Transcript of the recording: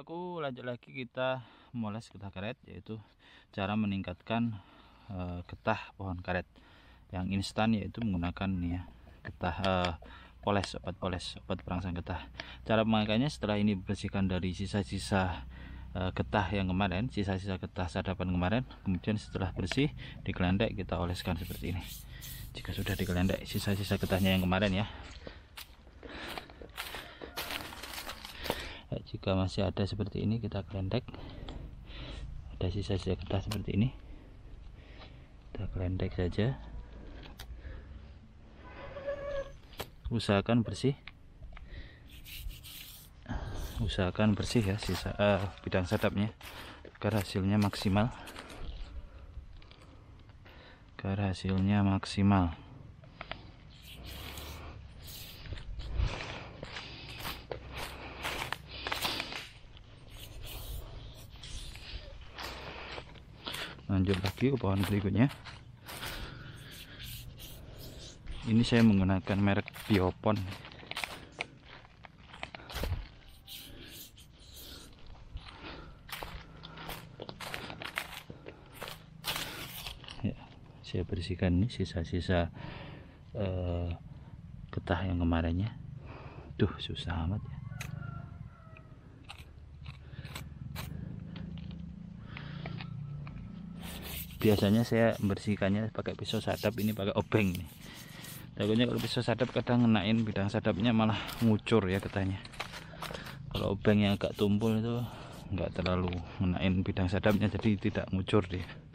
saudaraku lanjut lagi kita mulai getah karet yaitu cara meningkatkan e, getah pohon karet yang instan yaitu menggunakan nih ya getah e, poles obat poles obat perangsang getah cara pemakaiannya setelah ini bersihkan dari sisa-sisa e, getah yang kemarin sisa-sisa getah sadapan kemarin kemudian setelah bersih digelendek kita oleskan seperti ini jika sudah digelendek sisa-sisa getahnya yang kemarin ya juga masih ada seperti ini kita kelentek ada sisa-sisa kertas seperti ini kita kelentek saja usahakan bersih usahakan bersih ya sisa uh, bidang setupnya agar hasilnya maksimal agar hasilnya maksimal lanjut lagi ke pohon berikutnya ini saya menggunakan merek biopon ya, saya bersihkan ini sisa-sisa eh, getah yang kemarinnya tuh susah amat ya biasanya saya membersihkannya pakai pisau sadap ini pakai obeng nih takutnya kalau pisau sadap kadang ngenain bidang sadapnya malah ngucur ya katanya kalau obeng yang agak tumpul itu nggak terlalu ngenain bidang sadapnya jadi tidak ngucur dia